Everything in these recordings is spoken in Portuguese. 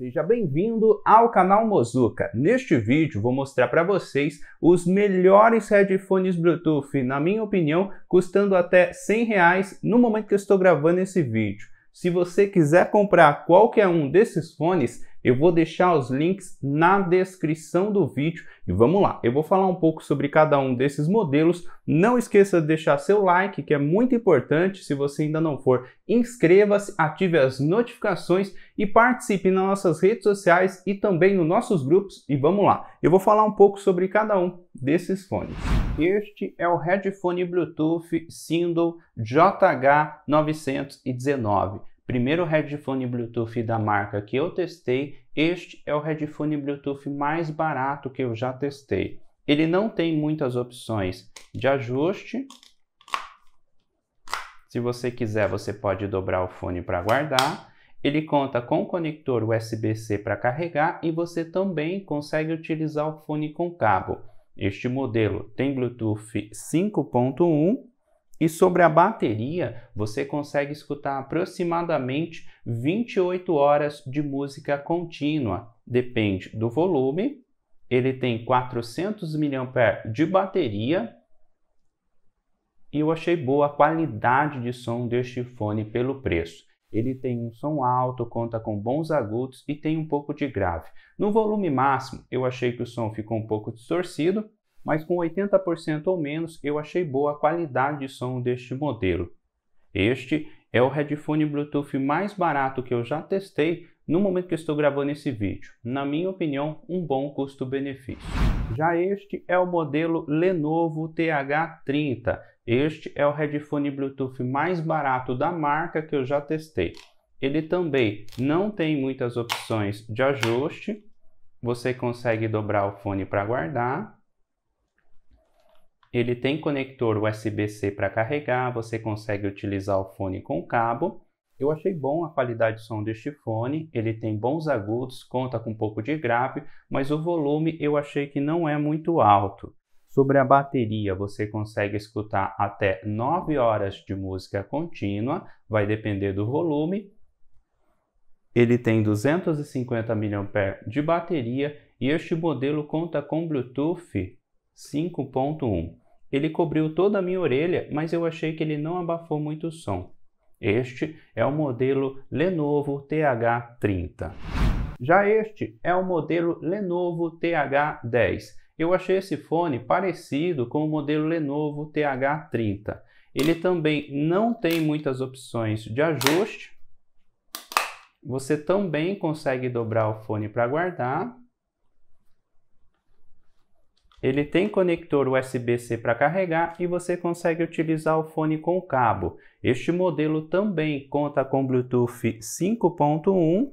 Seja bem-vindo ao canal Mozuka. Neste vídeo vou mostrar para vocês os melhores headphones Bluetooth, na minha opinião, custando até 100 reais no momento que eu estou gravando esse vídeo. Se você quiser comprar qualquer um desses fones, eu vou deixar os links na descrição do vídeo e vamos lá. Eu vou falar um pouco sobre cada um desses modelos. Não esqueça de deixar seu like, que é muito importante. Se você ainda não for, inscreva-se, ative as notificações e participe nas nossas redes sociais e também nos nossos grupos. E vamos lá. Eu vou falar um pouco sobre cada um desses fones. Este é o headphone Bluetooth Sindle JH919 primeiro headphone Bluetooth da marca que eu testei, este é o headphone Bluetooth mais barato que eu já testei. Ele não tem muitas opções de ajuste. Se você quiser, você pode dobrar o fone para guardar. Ele conta com conector USB-C para carregar e você também consegue utilizar o fone com cabo. Este modelo tem Bluetooth 5.1 e sobre a bateria, você consegue escutar aproximadamente 28 horas de música contínua. Depende do volume. Ele tem 400 mAh de bateria. E eu achei boa a qualidade de som deste fone pelo preço. Ele tem um som alto, conta com bons agudos e tem um pouco de grave. No volume máximo, eu achei que o som ficou um pouco distorcido, mas com 80% ou menos eu achei boa a qualidade de som deste modelo. Este é o headphone Bluetooth mais barato que eu já testei no momento que estou gravando esse vídeo. Na minha opinião, um bom custo-benefício. Já este é o modelo Lenovo TH30. Este é o headphone Bluetooth mais barato da marca que eu já testei. Ele também não tem muitas opções de ajuste. Você consegue dobrar o fone para guardar ele tem conector USB-C para carregar, você consegue utilizar o fone com cabo. Eu achei bom a qualidade de som deste fone, ele tem bons agudos, conta com um pouco de grave, mas o volume eu achei que não é muito alto. Sobre a bateria, você consegue escutar até 9 horas de música contínua, vai depender do volume. Ele tem 250 mAh de bateria e este modelo conta com Bluetooth 5.1 Ele cobriu toda a minha orelha, mas eu achei que ele não abafou muito o som. Este é o modelo Lenovo TH30. Já este é o modelo Lenovo TH10. Eu achei esse fone parecido com o modelo Lenovo TH30. Ele também não tem muitas opções de ajuste. Você também consegue dobrar o fone para guardar ele tem conector USB-C para carregar e você consegue utilizar o fone com cabo. Este modelo também conta com Bluetooth 5.1.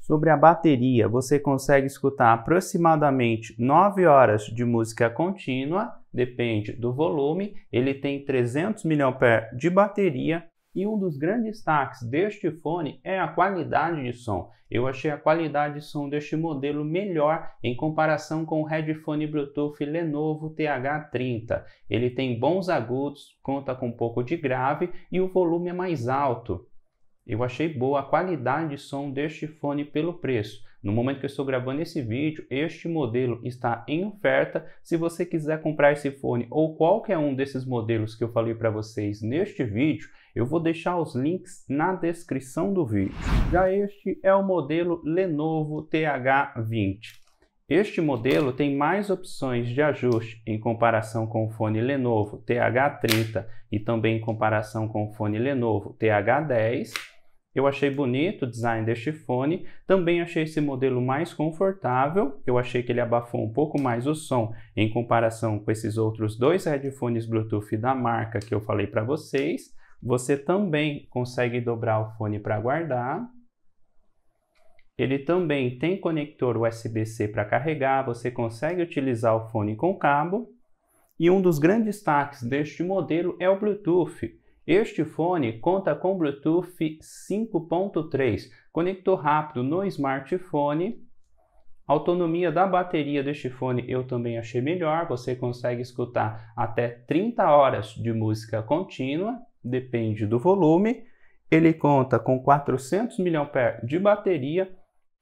Sobre a bateria, você consegue escutar aproximadamente 9 horas de música contínua, depende do volume. Ele tem 300 mAh de bateria e um dos grandes destaques deste fone é a qualidade de som. Eu achei a qualidade de som deste modelo melhor em comparação com o headphone Bluetooth Lenovo TH30. Ele tem bons agudos, conta com um pouco de grave e o volume é mais alto. Eu achei boa a qualidade de som deste fone pelo preço. No momento que eu estou gravando esse vídeo, este modelo está em oferta. Se você quiser comprar esse fone ou qualquer um desses modelos que eu falei para vocês neste vídeo, eu vou deixar os links na descrição do vídeo. Já este é o modelo Lenovo TH20. Este modelo tem mais opções de ajuste em comparação com o fone Lenovo TH30 e também em comparação com o fone Lenovo TH10 eu achei bonito o design deste fone, também achei esse modelo mais confortável, eu achei que ele abafou um pouco mais o som em comparação com esses outros dois headphones Bluetooth da marca que eu falei para vocês. Você também consegue dobrar o fone para guardar. Ele também tem conector USB-C para carregar, você consegue utilizar o fone com cabo. E um dos grandes destaques deste modelo é o Bluetooth. Este fone conta com Bluetooth 5.3, conector rápido no smartphone. A autonomia da bateria deste fone eu também achei melhor, você consegue escutar até 30 horas de música contínua, depende do volume. Ele conta com 400 mAh de bateria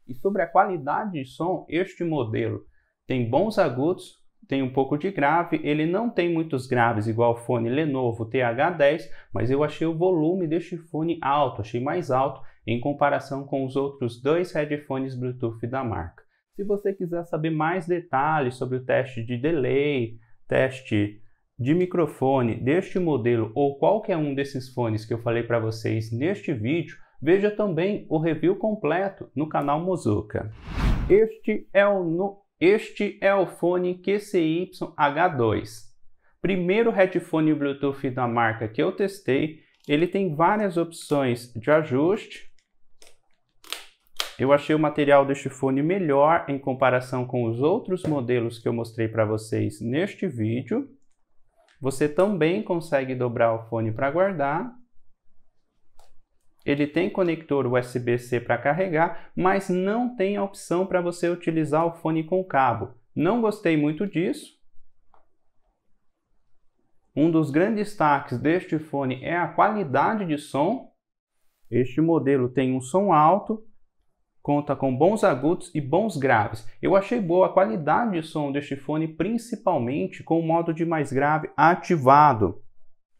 e sobre a qualidade de som, este modelo tem bons agudos tem um pouco de grave, ele não tem muitos graves, igual o fone Lenovo TH10, mas eu achei o volume deste fone alto, achei mais alto em comparação com os outros dois headphones Bluetooth da marca. Se você quiser saber mais detalhes sobre o teste de delay, teste de microfone deste modelo ou qualquer um desses fones que eu falei para vocês neste vídeo, veja também o review completo no canal Mozuka. Este é o no este é o fone qcyh h 2 Primeiro headphone Bluetooth da marca que eu testei. Ele tem várias opções de ajuste. Eu achei o material deste fone melhor em comparação com os outros modelos que eu mostrei para vocês neste vídeo. Você também consegue dobrar o fone para guardar ele tem conector USB-C para carregar, mas não tem a opção para você utilizar o fone com cabo. Não gostei muito disso. Um dos grandes destaques deste fone é a qualidade de som. Este modelo tem um som alto, conta com bons agudos e bons graves. Eu achei boa a qualidade de som deste fone, principalmente com o modo de mais grave ativado.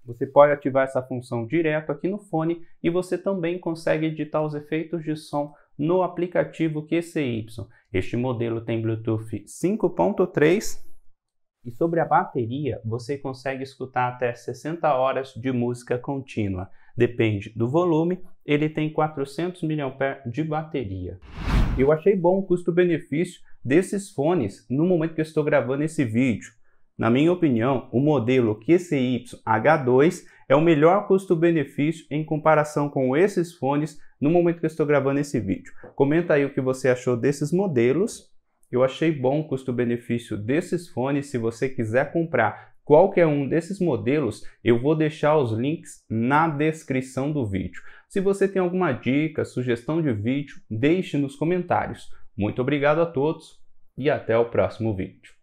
Você pode ativar essa função direto aqui no fone e você também consegue editar os efeitos de som no aplicativo QCY. Este modelo tem Bluetooth 5.3 e sobre a bateria, você consegue escutar até 60 horas de música contínua. Depende do volume, ele tem 400 mAh de bateria. Eu achei bom o custo-benefício desses fones no momento que eu estou gravando esse vídeo. Na minha opinião, o modelo QCY-H2 é o melhor custo-benefício em comparação com esses fones no momento que eu estou gravando esse vídeo. Comenta aí o que você achou desses modelos. Eu achei bom o custo-benefício desses fones. Se você quiser comprar qualquer um desses modelos, eu vou deixar os links na descrição do vídeo. Se você tem alguma dica, sugestão de vídeo, deixe nos comentários. Muito obrigado a todos e até o próximo vídeo.